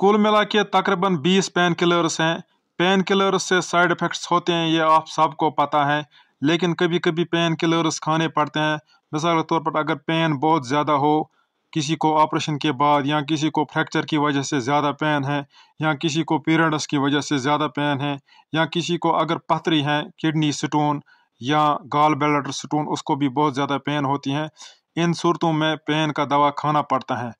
कुल मिला के तकरीबन बीस पेन किलर्स हैं पेन किलर्स से साइड इफ़ेक्ट्स होते हैं ये आप सबको पता है लेकिन कभी कभी पेन किलर्स खाने पड़ते हैं मिसाल के तौर पर अगर पेन बहुत ज़्यादा हो किसी को ऑपरेशन के बाद या किसी को फ्रैक्चर की वजह से ज़्यादा पेन है या किसी को पीरियड्स की वजह से ज़्यादा पेन है या किसी को अगर पथरी है किडनी स्टोन या गाल ब्लैडर स्टोन उसको भी बहुत ज़्यादा पेन होती हैं इन सूरतों में पेन का दवा खाना पड़ता है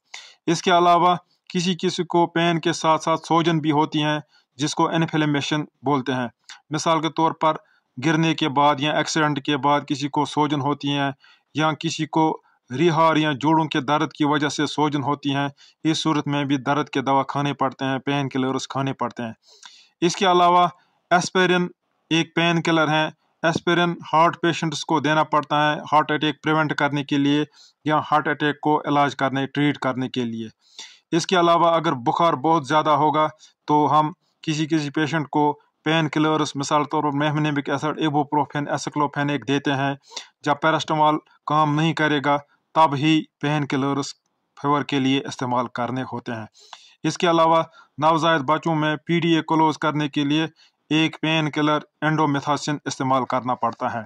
इसके अलावा किसी किसी को पेन के साथ साथ सोजन भी होती हैं जिसको इन्फ्लेमेशन बोलते हैं मिसाल के तौर पर गिरने के बाद या एक्सीडेंट के बाद किसी को सोजन होती हैं या किसी को रिहार या जोड़ों के दर्द की वजह से सोजन होती हैं इस सूरत में भी दर्द के दवा खाने पड़ते हैं पेन किलर्स खाने पड़ते हैं इसके अलावा एस्पेरिन एक पेन किलर है एस्पेरिन हार्ट पेशेंट्स को देना पड़ता है हार्ट अटैक प्रिवेंट करने के लिए या हार्ट अटैक को इलाज करने ट्रीट करने के लिए इसके अलावा अगर बुखार बहुत ज़्यादा होगा तो हम किसी किसी पेशेंट को पेन किलर्स मिसाल तौर पर मेहमनिमिक एसड एबोप्रोफेन एसिक्लोफेनिक देते हैं जब पैरास्टामॉल काम नहीं करेगा तब ही पेन किलर्स फीवर के लिए इस्तेमाल करने होते हैं इसके अलावा नवजायद बच्चों में पीडीए क्लोज करने के लिए एक पेन किलर एंडोमिथासिन इस्तेमाल करना पड़ता है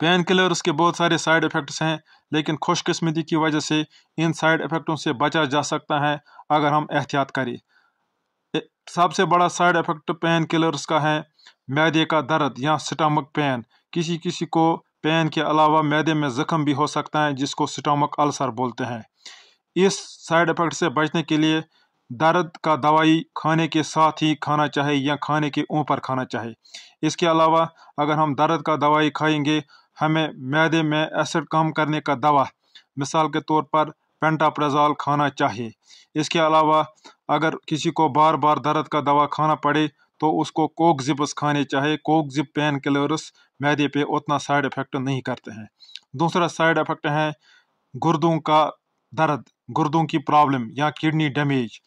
पेन किलर्स के बहुत सारे साइड इफ़ेक्ट्स हैं लेकिन खुशकस्मती की वजह से इन साइड इफ़ेक्टों से बचा जा सकता है अगर हम एहतियात करें सबसे बड़ा साइड इफ़ेक्ट पेन किलर्स का है मैदे का दर्द या स्टमक पेन किसी किसी को पेन के अलावा मैदे में ज़ख्म भी हो सकता है जिसको स्टमक अल्सर बोलते हैं इस साइड इफ़ेक्ट से बचने के लिए दर्द का दवाई खाने के साथ ही खाना चाहिए या खाने के ऊपर खाना चाहिए इसके अलावा अगर हम दर्द का दवाई खाएंगे हमें मैदे में एसिड कम करने का दवा मिसाल के तौर पर पेंटाप्रजाल खाना चाहिए इसके अलावा अगर किसी को बार बार दर्द का दवा खाना पड़े तो उसको कोक जिप्स खाने चाहिए कोक जिप पेन किलर्स मैदे पे उतना साइड इफ़ेक्ट नहीं करते हैं दूसरा साइड इफ़ेक्ट है गुर्दों का दर्द गुर्दों की प्रॉब्लम या किडनी डैमेज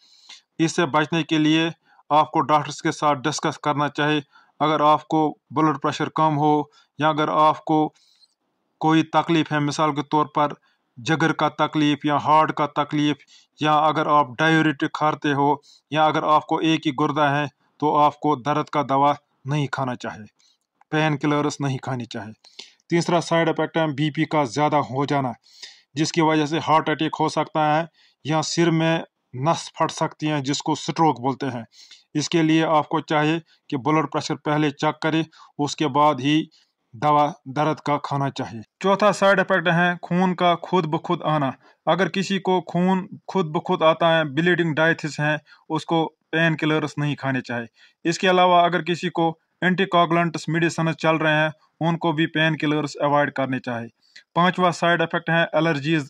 इससे बचने के लिए आपको डॉक्टर्स के साथ डिस्कस करना चाहिए अगर आपको ब्लड प्रेशर कम हो या अगर आपको कोई तकलीफ़ है मिसाल के तौर पर जगर का तकलीफ़ या हार्ट का तकलीफ़ या अगर आप डायोरेटिक खाते हो या अगर आपको एक ही गुर्दा है तो आपको दर्द का दवा नहीं खाना चाहिए पेन किलर्स नहीं खानी चाहिए तीसरा साइड इफेक्ट है बीपी का ज़्यादा हो जाना जिसकी वजह से हार्ट अटैक हो सकता है या सिर में नस फट सकती हैं जिसको स्ट्रोक बोलते हैं इसके लिए आपको चाहिए कि ब्लड प्रेशर पहले चेक करें उसके बाद ही दवा दर्द का खाना चाहिए चौथा साइड इफेक्ट है खून का खुद ब खुद आना अगर किसी को खून खुद ब खुद आता है ब्लीडिंग डायथिस हैं उसको पेन किलर्स नहीं खाने चाहिए इसके अलावा अगर किसी को एंटीकॉगलेंट्स मेडिसन चल रहे हैं उनको भी पेन किलर्स अवॉइड करने चाहिए पाँचवा साइड इफ़ेक्ट हैं एलर्जीज़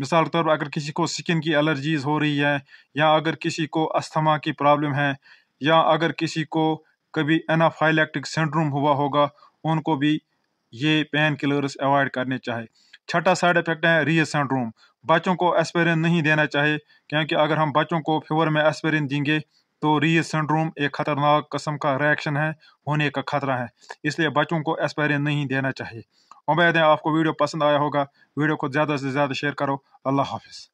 मिसाल के तौर पर अगर किसी को स्किन की एलर्जीज़ हो रही है या अगर किसी को अस्थमा की प्रॉब्लम है या अगर किसी को कभी एनाफाइलैक्टिक सिंड्रोम हुआ होगा उनको भी ये पेन किलर्स अवॉइड करने चाहिए छठा साइड इफेक्ट है रीज सिंड्रोम बच्चों को एस्पेरिन नहीं देना चाहिए क्योंकि अगर हम बच्चों को फीवर में एस्पेरिन देंगे तो री सिंड्रोम एक खतरनाक कस्म का रिएक्शन है होने का खतरा है इसलिए बच्चों को एस्पायरिन नहीं देना चाहिए उम्मीद है आपको वीडियो पसंद आया होगा वीडियो को ज़्यादा से ज़्यादा शेयर करो अल्लाह हाफिज़